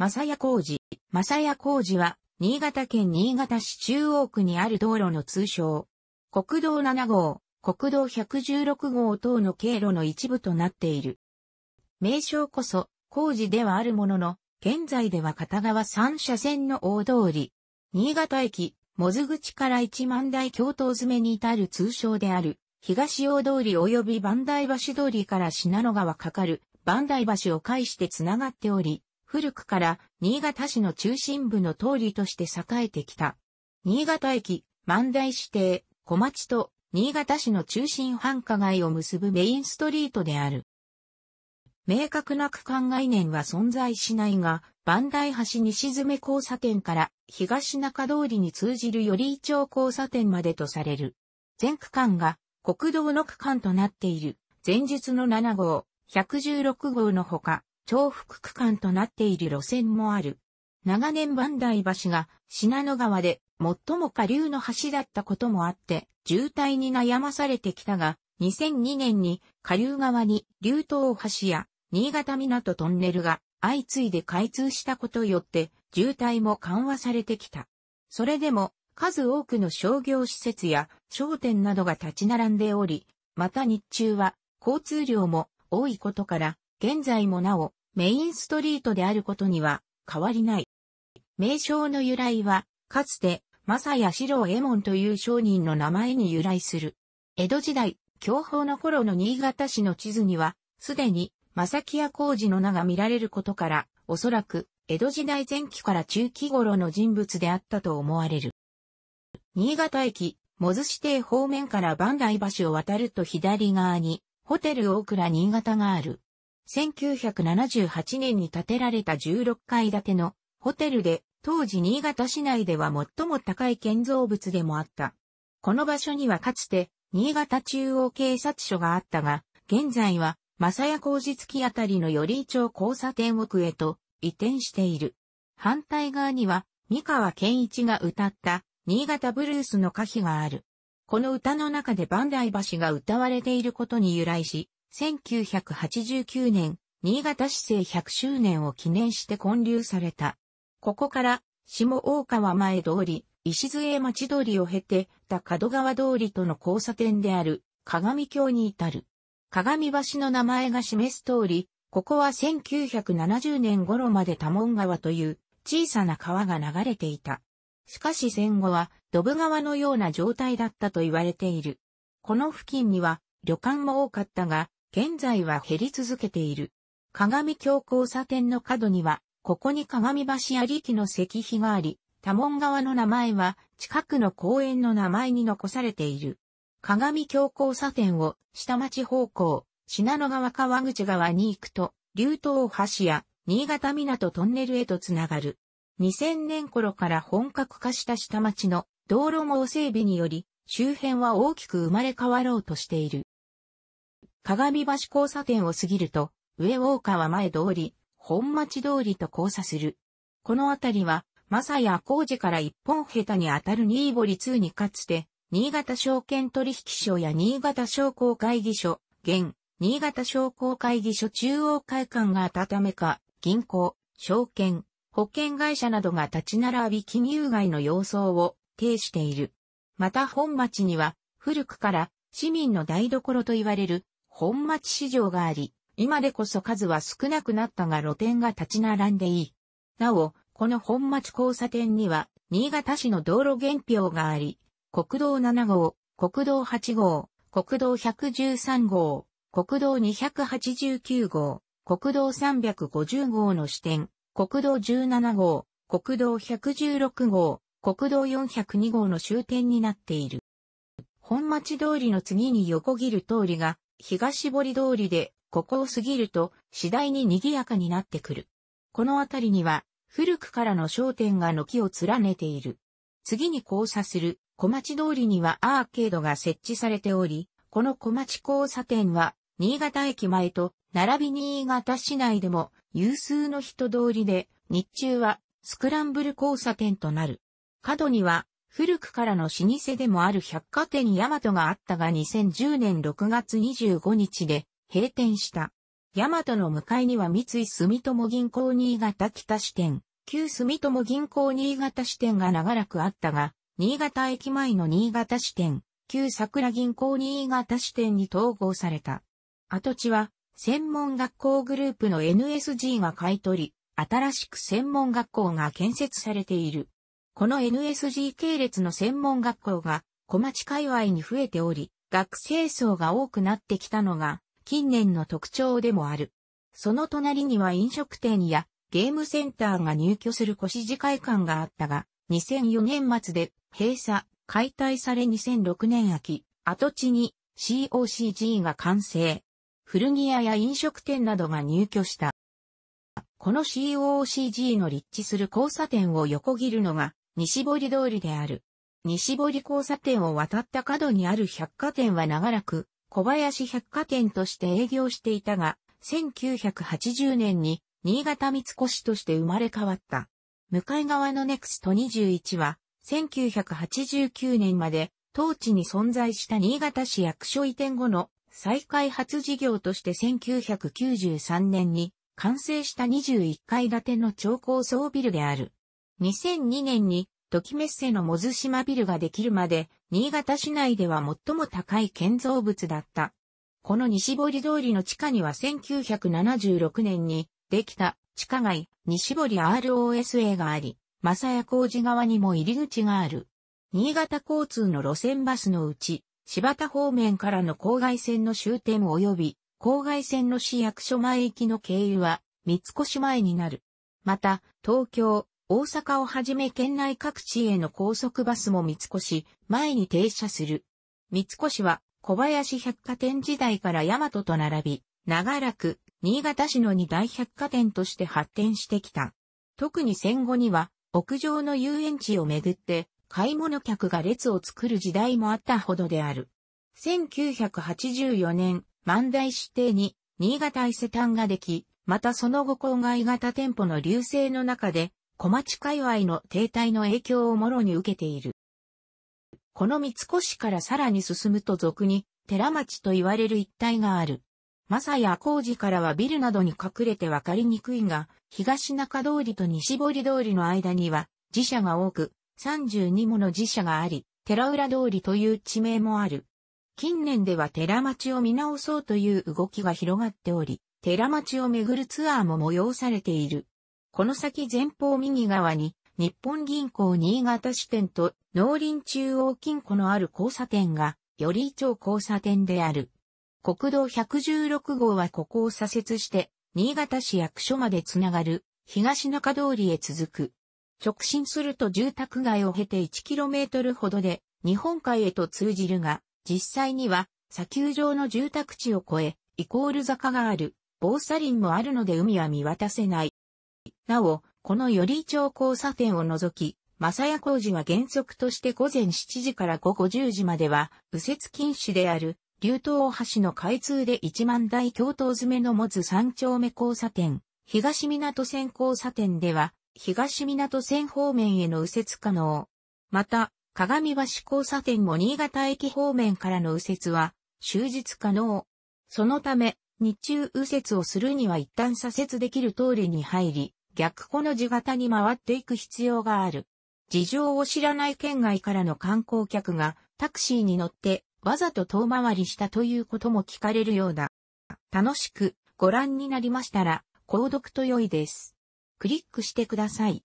正谷工事。正谷工事は、新潟県新潟市中央区にある道路の通称。国道7号、国道116号等の経路の一部となっている。名称こそ、工事ではあるものの、現在では片側3車線の大通り。新潟駅、もず口から一万台京都詰めに至る通称である、東大通り及び万台橋通りから品野川かかる、万台橋を介してつながっており、古くから新潟市の中心部の通りとして栄えてきた。新潟駅、万代指定、小町と新潟市の中心繁華街を結ぶメインストリートである。明確な区間概念は存在しないが、万代橋西詰交差点から東中通りに通じる寄居町交差点までとされる。全区間が国道の区間となっている。前述の7号、116号のほか、重複区間となっている路線もある。長年万代橋が信濃川で最も下流の橋だったこともあって、渋滞に悩まされてきたが、2002年に下流側に竜頭橋や新潟港トンネルが相次いで開通したことよって渋滞も緩和されてきた。それでも数多くの商業施設や商店などが立ち並んでおり、また日中は交通量も多いことから、現在もなおメインストリートであることには変わりない。名称の由来は、かつて、マサヤシロエモンという商人の名前に由来する。江戸時代、享保の頃の新潟市の地図には、すでに、正木屋工事の名が見られることから、おそらく、江戸時代前期から中期頃の人物であったと思われる。新潟駅、モズ指定方面から万来橋を渡ると左側に、ホテル大倉新潟がある。1978年に建てられた16階建てのホテルで、当時新潟市内では最も高い建造物でもあった。この場所にはかつて、新潟中央警察署があったが、現在は、正谷工事付きあたりの寄居町交差点奥へと移転している。反対側には、三河健一が歌った、新潟ブルースの歌詞がある。この歌の中で万代橋が歌われていることに由来し、1989年、新潟市政100周年を記念して建立された。ここから、下大川前通り、石江町通りを経て、高門川通りとの交差点である、鏡橋に至る。鏡橋の名前が示す通り、ここは1970年頃まで多門川という小さな川が流れていた。しかし戦後は、ドブ川のような状態だったと言われている。この付近には、旅館も多かったが、現在は減り続けている。鏡橋交差点の角には、ここに鏡橋ありきの石碑があり、多門川の名前は近くの公園の名前に残されている。鏡橋交差点を下町方向、品野川川口川に行くと、竜東橋や新潟港トンネルへとつながる。2000年頃から本格化した下町の道路網整備により、周辺は大きく生まれ変わろうとしている。鏡橋交差点を過ぎると、上大川前通り、本町通りと交差する。この辺りは、正や工事から一本下手に当たる新堀通にかつて、新潟証券取引所や新潟商工会議所、現、新潟商工会議所中央会館が温めか、銀行、証券、保険会社などが立ち並び金融街の様相を呈している。また本町には、古くから市民の台所と言われる本町市場があり、今でこそ数は少なくなったが露店が立ち並んでいい。なお、この本町交差点には、新潟市の道路原表があり、国道7号、国道8号、国道113号、国道289号、国道350号の支店、国道17号、国道116号、国道402号の終点になっている。本町通りの次に横切る通りが東堀通りで、ここを過ぎると、次第に賑やかになってくる。この辺りには、古くからの商店が軒を連ねている。次に交差する小町通りにはアーケードが設置されており、この小町交差点は、新潟駅前と、並び新潟市内でも有数の人通りで、日中はスクランブル交差点となる。角には古くからの老舗でもある百貨店ヤマトがあったが2010年6月25日で閉店した。ヤマトの向かいには三井住友銀行新潟北支店、旧住友銀行新潟支店が長らくあったが、新潟駅前の新潟支店、旧桜銀行新潟支店に統合された。跡地は、専門学校グループの NSG が買い取り、新しく専門学校が建設されている。この NSG 系列の専門学校が小町界隈に増えており、学生層が多くなってきたのが近年の特徴でもある。その隣には飲食店やゲームセンターが入居する腰次会館があったが、2004年末で閉鎖、解体され2006年秋、跡地に COCG が完成。古着屋や飲食店などが入居した。この COCG の立地する交差点を横切るのが西堀通りである。西堀交差点を渡った角にある百貨店は長らく小林百貨店として営業していたが、1980年に新潟三越として生まれ変わった。向かい側のネクスト21は、1989年まで当地に存在した新潟市役所移転後の再開発事業として1993年に完成した21階建ての超高層ビルである。2002年に、時メッセのモズ島ビルができるまで、新潟市内では最も高い建造物だった。この西堀通りの地下には1976年にできた地下街、西堀 ROSA があり、正谷工事側にも入り口がある。新潟交通の路線バスのうち、柴田方面からの郊外線の終点及び、郊外線の市役所前行きの経由は、三越前になる。また、東京、大阪をはじめ県内各地への高速バスも三越、前に停車する。三越は小林百貨店時代から大和と並び、長らく新潟市の二大百貨店として発展してきた。特に戦後には屋上の遊園地をめぐって買い物客が列を作る時代もあったほどである。1984年、万代指定に新潟伊勢丹ができ、またその後郊外型店舗の流星の中で小町界隈の停滞の影響をもろに受けている。この三越からさらに進むと俗に、寺町と言われる一帯がある。正や工事からはビルなどに隠れてわかりにくいが、東中通りと西堀通りの間には、寺社が多く、32もの寺社があり、寺浦通りという地名もある。近年では寺町を見直そうという動きが広がっており、寺町を巡るツアーも催されている。この先前方右側に、日本銀行新潟支店と農林中央金庫のある交差点が、より町交差点である。国道116号はここを左折して、新潟市役所までつながる、東中通りへ続く。直進すると住宅街を経て 1km ほどで、日本海へと通じるが、実際には、砂丘上の住宅地を越え、イコール坂がある、防砂林もあるので海は見渡せない。なお、このより町交差点を除き、正谷工事は原則として午前7時から午後10時までは、右折禁止である、竜東大橋の開通で1万台共闘詰めの持つ3丁目交差点、東港線交差点では、東港線方面への右折可能。また、鏡橋交差点も新潟駅方面からの右折は、終日可能。そのため、日中右折をするには一旦左折できる通りに入り、逆この字型に回っていく必要がある。事情を知らない県外からの観光客がタクシーに乗ってわざと遠回りしたということも聞かれるようだ。楽しくご覧になりましたら、購読と良いです。クリックしてください。